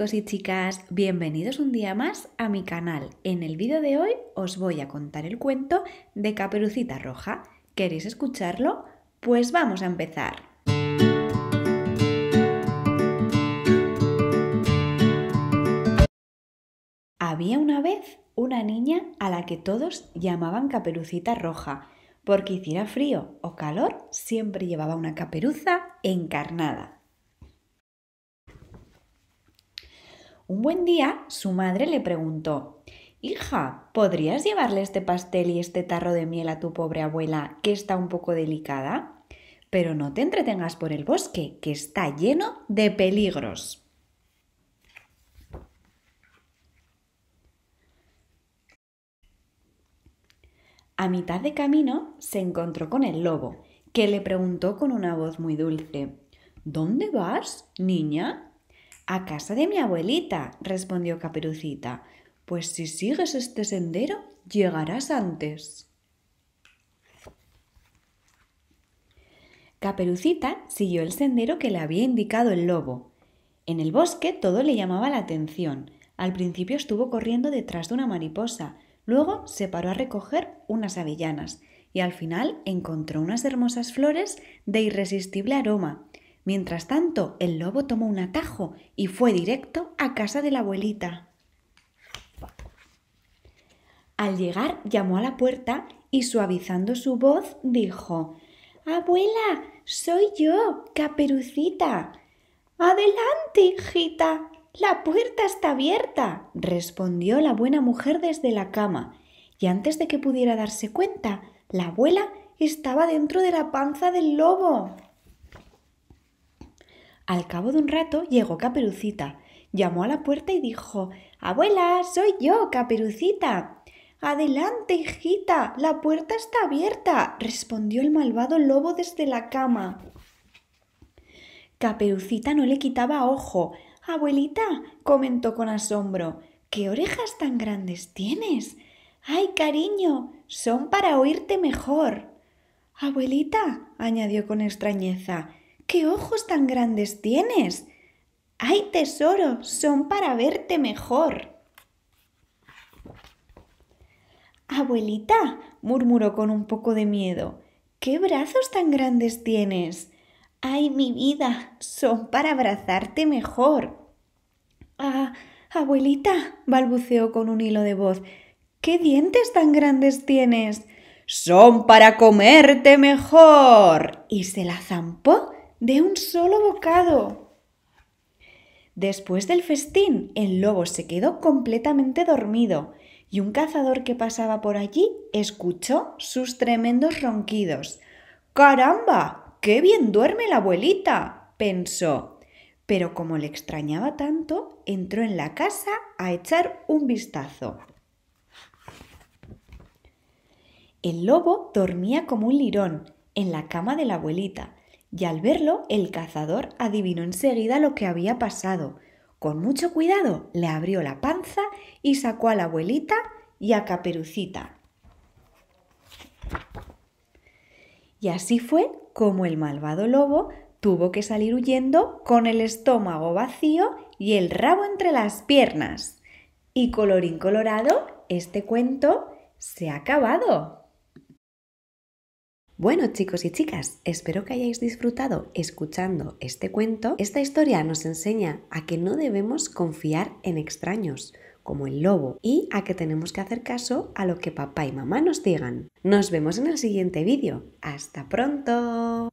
chicos y chicas, bienvenidos un día más a mi canal. En el vídeo de hoy os voy a contar el cuento de Caperucita Roja. ¿Queréis escucharlo? Pues vamos a empezar. Había una vez una niña a la que todos llamaban Caperucita Roja, porque hiciera frío o calor, siempre llevaba una caperuza encarnada. Un buen día su madre le preguntó, Hija, ¿podrías llevarle este pastel y este tarro de miel a tu pobre abuela, que está un poco delicada? Pero no te entretengas por el bosque, que está lleno de peligros. A mitad de camino se encontró con el lobo, que le preguntó con una voz muy dulce, ¿Dónde vas, niña? A casa de mi abuelita, respondió Caperucita, pues si sigues este sendero, llegarás antes. Caperucita siguió el sendero que le había indicado el lobo. En el bosque todo le llamaba la atención. Al principio estuvo corriendo detrás de una mariposa, luego se paró a recoger unas avellanas y al final encontró unas hermosas flores de irresistible aroma, Mientras tanto, el lobo tomó un atajo y fue directo a casa de la abuelita. Al llegar llamó a la puerta y suavizando su voz dijo Abuela, soy yo, caperucita. Adelante, hijita. La puerta está abierta, respondió la buena mujer desde la cama, y antes de que pudiera darse cuenta, la abuela estaba dentro de la panza del lobo. Al cabo de un rato llegó Caperucita, llamó a la puerta y dijo Abuela, soy yo, Caperucita. Adelante, hijita, la puerta está abierta, respondió el malvado lobo desde la cama. Caperucita no le quitaba ojo. Abuelita, comentó con asombro, ¿qué orejas tan grandes tienes? Ay, cariño, son para oírte mejor. Abuelita, añadió con extrañeza, ¡Qué ojos tan grandes tienes! ¡Ay, tesoro! Son para verte mejor. Abuelita, murmuró con un poco de miedo, ¿qué brazos tan grandes tienes? ¡Ay, mi vida! Son para abrazarte mejor. Ah, abuelita, balbuceó con un hilo de voz, ¿qué dientes tan grandes tienes? Son para comerte mejor. Y se la zampó de un solo bocado. Después del festín, el lobo se quedó completamente dormido y un cazador que pasaba por allí escuchó sus tremendos ronquidos. ¡Caramba! ¡Qué bien duerme la abuelita! pensó. Pero como le extrañaba tanto, entró en la casa a echar un vistazo. El lobo dormía como un lirón en la cama de la abuelita y al verlo el cazador adivinó enseguida lo que había pasado. Con mucho cuidado le abrió la panza y sacó a la abuelita y a Caperucita. Y así fue como el malvado lobo tuvo que salir huyendo con el estómago vacío y el rabo entre las piernas. Y colorín colorado, este cuento se ha acabado. Bueno chicos y chicas, espero que hayáis disfrutado escuchando este cuento. Esta historia nos enseña a que no debemos confiar en extraños como el lobo y a que tenemos que hacer caso a lo que papá y mamá nos digan. Nos vemos en el siguiente vídeo. ¡Hasta pronto!